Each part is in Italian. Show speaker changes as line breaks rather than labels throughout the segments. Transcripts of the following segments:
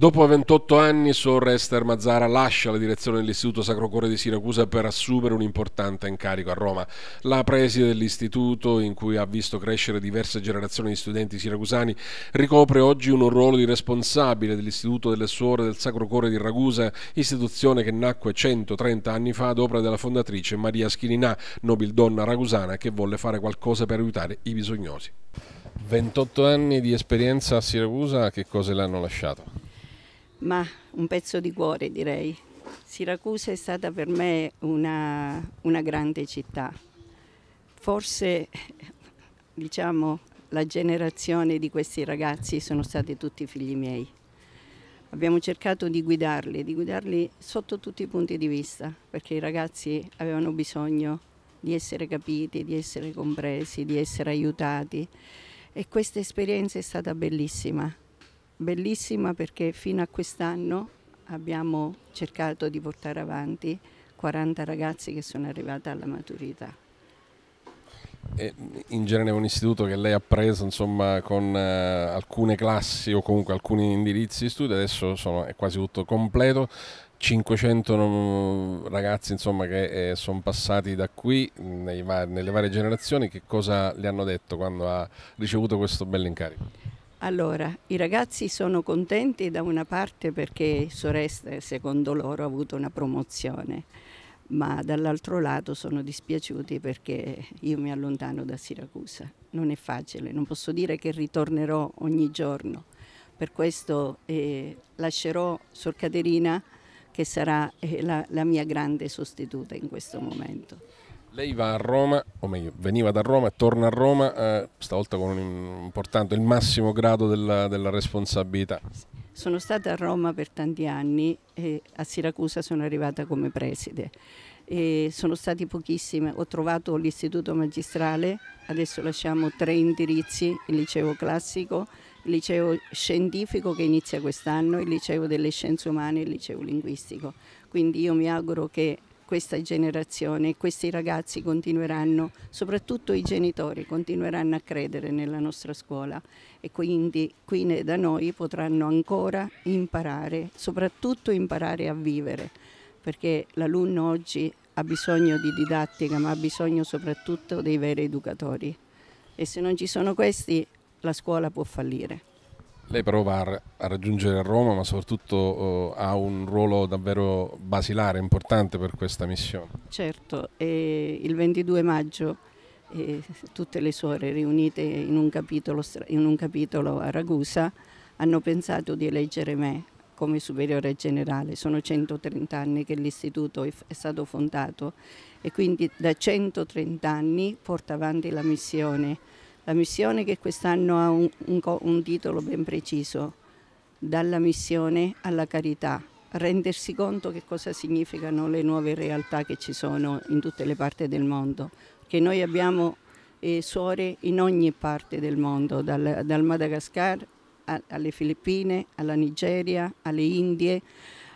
Dopo 28 anni, Sor Esther Mazzara lascia la direzione dell'Istituto Sacro Cuore di Siracusa per assumere un importante incarico a Roma. La preside dell'istituto, in cui ha visto crescere diverse generazioni di studenti siracusani, ricopre oggi un ruolo di responsabile dell'Istituto delle Suore del Sacro Cuore di Ragusa, istituzione che nacque 130 anni fa ad opera della fondatrice Maria Schininà, nobildonna ragusana che volle fare qualcosa per aiutare i bisognosi. 28 anni di esperienza a Siracusa, che cose le hanno lasciato?
ma un pezzo di cuore direi. Siracusa è stata per me una, una grande città. Forse diciamo, la generazione di questi ragazzi sono stati tutti figli miei. Abbiamo cercato di guidarli, di guidarli sotto tutti i punti di vista, perché i ragazzi avevano bisogno di essere capiti, di essere compresi, di essere aiutati e questa esperienza è stata bellissima bellissima perché fino a quest'anno abbiamo cercato di portare avanti 40 ragazzi che sono arrivati alla maturità.
E in genere è un istituto che lei ha preso insomma, con eh, alcune classi o comunque alcuni indirizzi di studio, adesso sono, è quasi tutto completo. 500 mm, ragazzi insomma, che eh, sono passati da qui nei, nelle varie generazioni, che cosa le hanno detto quando ha ricevuto questo bell'incarico?
Allora, i ragazzi sono contenti da una parte perché Soreste, secondo loro, ha avuto una promozione, ma dall'altro lato sono dispiaciuti perché io mi allontano da Siracusa. Non è facile, non posso dire che ritornerò ogni giorno. Per questo eh, lascerò Sor Caterina, che sarà eh, la, la mia grande sostituta in questo momento.
Lei va a Roma, o meglio, veniva da Roma e torna a Roma, eh, stavolta con un importante, il massimo grado della, della responsabilità.
Sono stata a Roma per tanti anni e a Siracusa sono arrivata come preside. E sono stati pochissime, ho trovato l'istituto magistrale, adesso lasciamo tre indirizzi, il liceo classico, il liceo scientifico che inizia quest'anno, il liceo delle scienze umane e il liceo linguistico. Quindi io mi auguro che questa generazione, questi ragazzi continueranno, soprattutto i genitori continueranno a credere nella nostra scuola e quindi qui da noi potranno ancora imparare, soprattutto imparare a vivere, perché l'alunno oggi ha bisogno di didattica, ma ha bisogno soprattutto dei veri educatori. E se non ci sono questi, la scuola può fallire.
Lei però va a raggiungere Roma, ma soprattutto eh, ha un ruolo davvero basilare, importante per questa missione.
Certo, il 22 maggio eh, tutte le suore riunite in un, capitolo, in un capitolo a Ragusa hanno pensato di eleggere me come superiore generale. Sono 130 anni che l'istituto è stato fondato e quindi da 130 anni porta avanti la missione la missione che quest'anno ha un, un, un titolo ben preciso, dalla missione alla carità, rendersi conto che cosa significano le nuove realtà che ci sono in tutte le parti del mondo, che noi abbiamo eh, suore in ogni parte del mondo, dal, dal Madagascar a, alle Filippine, alla Nigeria, alle Indie,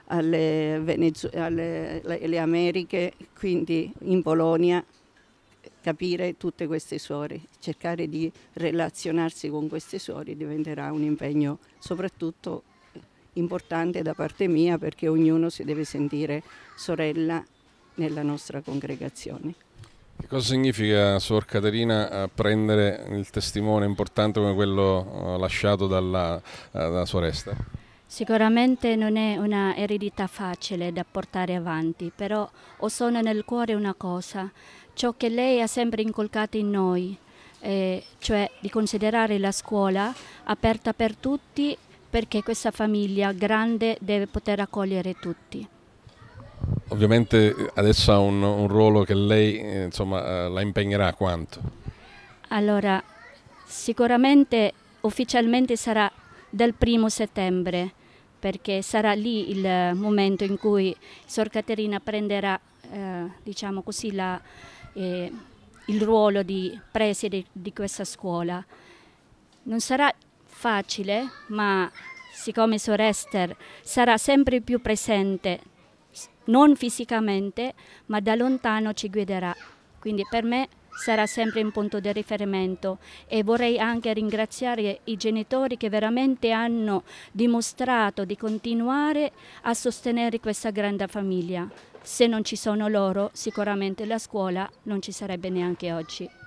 alle, Venezu- alle, alle Americhe, quindi in Polonia, capire tutte queste suore, cercare di relazionarsi con queste suore diventerà un impegno soprattutto importante da parte mia perché ognuno si deve sentire sorella nella nostra congregazione.
Che cosa significa, Suor Caterina, prendere il testimone importante come quello eh, lasciato dalla, eh, dalla sua
Sicuramente non è una eredità facile da portare avanti, però ho solo nel cuore una cosa, ciò che lei ha sempre incolcato in noi, eh, cioè di considerare la scuola aperta per tutti perché questa famiglia grande deve poter accogliere tutti.
Ovviamente adesso ha un, un ruolo che lei eh, insomma, eh, la impegnerà quanto?
Allora, sicuramente ufficialmente sarà dal primo settembre perché sarà lì il eh, momento in cui Sor Caterina prenderà eh, diciamo così, la, eh, il ruolo di preside di questa scuola. Non sarà facile, ma siccome Sorester sarà sempre più presente, non fisicamente, ma da lontano ci guiderà. Quindi per me sarà sempre un punto di riferimento e vorrei anche ringraziare i genitori che veramente hanno dimostrato di continuare a sostenere questa grande famiglia se non ci sono loro sicuramente la scuola non ci sarebbe neanche oggi.